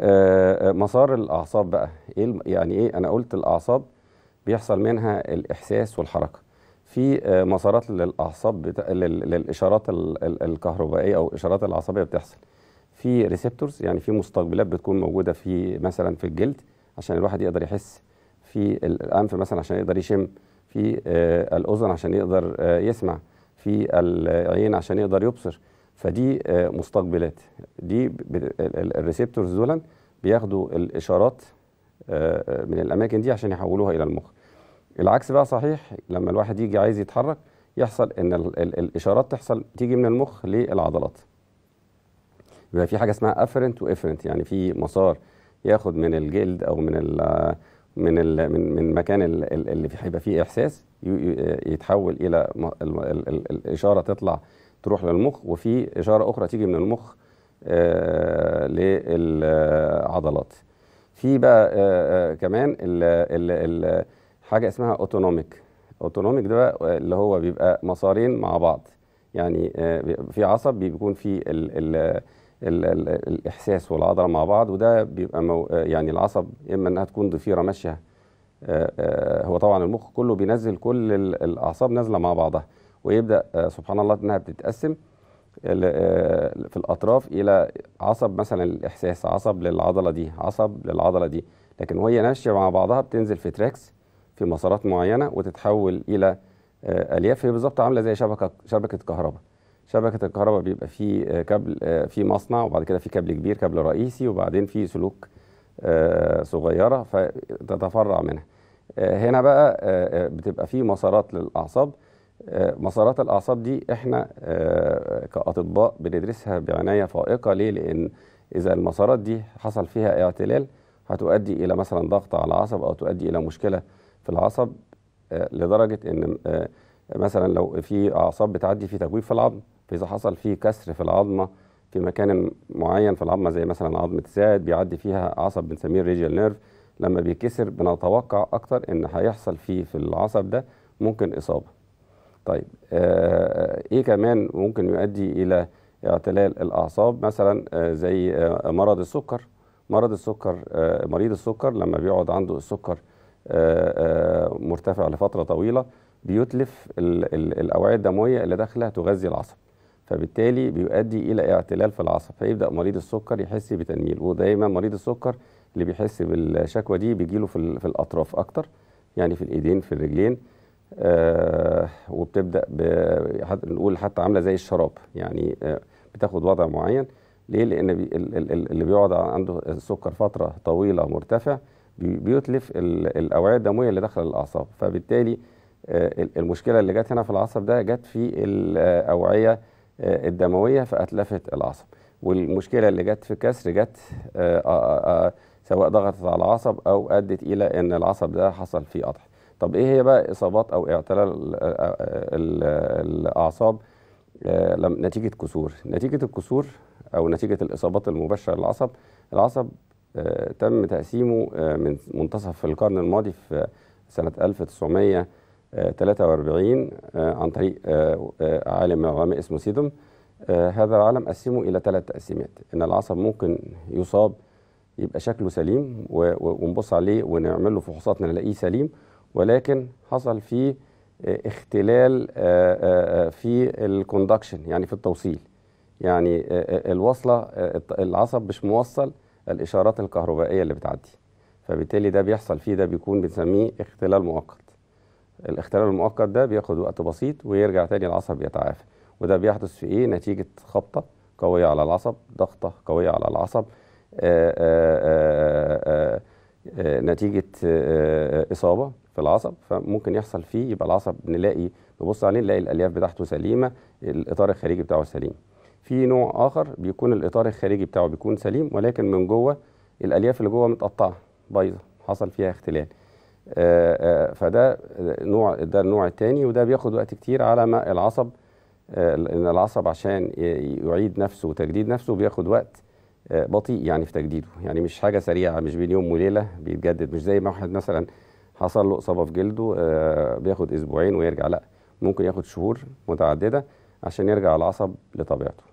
آه، آه، مسار الاعصاب بقى ايه يعني ايه انا قلت الاعصاب بيحصل منها الاحساس والحركه في آه، مسارات للاعصاب بتا... للاشارات الكهربائيه او الاشارات العصبيه بتحصل في ريسبتورز يعني في مستقبلات بتكون موجوده في مثلا في الجلد عشان الواحد يقدر يحس في الانف مثلا عشان يقدر يشم في الاذن عشان يقدر يسمع في العين عشان يقدر يبصر فدي آه، مستقبلات دي الريسبتورز دول بياخدوا الاشارات آه، آه، من الاماكن دي عشان يحولوها الى المخ العكس بقى صحيح لما الواحد يجي عايز يتحرك يحصل ان الاشارات تحصل تيجي من المخ للعضلات يبقى في حاجه اسمها افرنت وافرنت يعني في مسار ياخد من الجلد او من الـ من الـ من من مكان اللي هيبقى فيه احساس يتحول الى الاشاره تطلع تروح للمخ وفي إشارة أخرى تيجي من المخ آه، للعضلات في بقى آه، آه، كمان حاجة اسمها اوتونوميك اوتونوميك ده بقى اللي هو بيبقى مسارين مع بعض يعني في عصب بيكون فيه الـ الـ الـ الـ الاحساس والعضله مع بعض وده بيبقى مو يعني العصب اما انها تكون ضفيره ماشيه هو طبعا المخ كله بينزل كل الاعصاب نازله مع بعضها ويبدا آه، سبحان الله انها بتتقسم آه، في الاطراف الى عصب مثلا الاحساس عصب للعضله دي عصب للعضله دي لكن وهي ناشيه مع بعضها بتنزل في تراكس في مسارات معينه وتتحول الى آه، الياف هي بالظبط عامله زي شبكه شبكه كهرباء شبكه الكهرباء بيبقى في كابل في مصنع وبعد كده في كابل كبير كابل رئيسي وبعدين في سلوك صغيره فتتفرع منها هنا بقى بتبقى في مسارات للاعصاب آه، مسارات الاعصاب دي احنا آه، كاطباء بندرسها بعنايه فائقه ليه لان اذا المسارات دي حصل فيها اعتلال هتؤدي الى مثلا ضغط على العصب او تؤدي الى مشكله في العصب آه، لدرجه ان مثلا لو في اعصاب بتعدي في تجويف في العظم فاذا حصل في كسر في العظمه في مكان معين في العظمه زي مثلا عظمه الساعد بيعدي فيها عصب بنسميه الريجيال نيرف لما بيتكسر بنتوقع اكتر ان هيحصل فيه في العصب ده ممكن اصابه طيب آه، آه، ايه كمان ممكن يؤدي الى اعتلال الاعصاب مثلا آه، زي مرض السكر مرض السكر مريض السكر لما بيقعد عنده السكر مرتفع لفتره طويله بيتلف الاوعيه الدمويه اللي داخله تغذي العصب فبالتالي بيؤدي الى اعتلال في العصب فيبدا مريض السكر يحس بتنميل ودايما مريض السكر اللي بيحس بالشكوى دي بيجيله في, في الاطراف اكتر يعني في الايدين في الرجلين آه، وبتبدا نقول حتى عامله زي الشراب يعني آه، بتاخد وضع معين ليه لان اللي بيقعد عنده السكر فتره طويله مرتفع بيتلف الاوعيه الدمويه اللي داخله الاعصاب فبالتالي آه، المشكله اللي جت هنا في العصب ده جت في الاوعيه الدمويه فاتلفت العصب والمشكله اللي جت في الكسر جت سواء ضغطت على العصب او ادت الى ان العصب ده حصل فيه قطع طب ايه هي بقى اصابات او اعتلال الاعصاب آه، نتيجه كسور نتيجه الكسور او نتيجه الاصابات المباشره للعصب العصب آه، تم تقسيمه آه، من منتصف القرن الماضي في سنه 1943 عن طريق عالم من العلماء اسمه سيدم هذا العالم قسمه الى ثلاث تقسيمات ان العصب ممكن يصاب يبقى شكله سليم ونبص عليه ونعمل له فحوصات نلاقيه سليم ولكن حصل فيه آه، اختلال آه، آه، في الكوندكشن يعني في التوصيل يعني الوصله العصب مش موصل الاشارات الكهربائيه اللي بتعدي فبالتالي ده بيحصل فيه ده بيكون بنسميه اختلال مؤقت الاختلال المؤقت ده بياخد وقت بسيط ويرجع تاني العصب يتعافى وده بيحدث في ايه نتيجه خبطه قويه على العصب ضغطه قويه على العصب آآ آآ آآ نتيجه اصابه في العصب فممكن يحصل فيه يبقى العصب نلاقي نبص عليه نلاقي الالياف بتاعته سليمه الاطار الخارجي بتاعه سليم في نوع اخر بيكون الاطار الخارجي بتاعه بيكون سليم ولكن من جوه الالياف اللي جوه متقطعه بايظه حصل فيها اختلال آه، آه، فده نوع ده النوع الثاني وده بياخد وقت كتير على ما العصب آه، ان العصب عشان يعيد نفسه وتجديد نفسه بياخد وقت بطيء يعني في تجديده يعني مش حاجه سريعه مش بين يوم وليله بيتجدد مش زي ما واحد مثلا حصل له اصابه في جلده آه، بياخد اسبوعين ويرجع لا ممكن ياخد شهور متعدده عشان يرجع العصب لطبيعته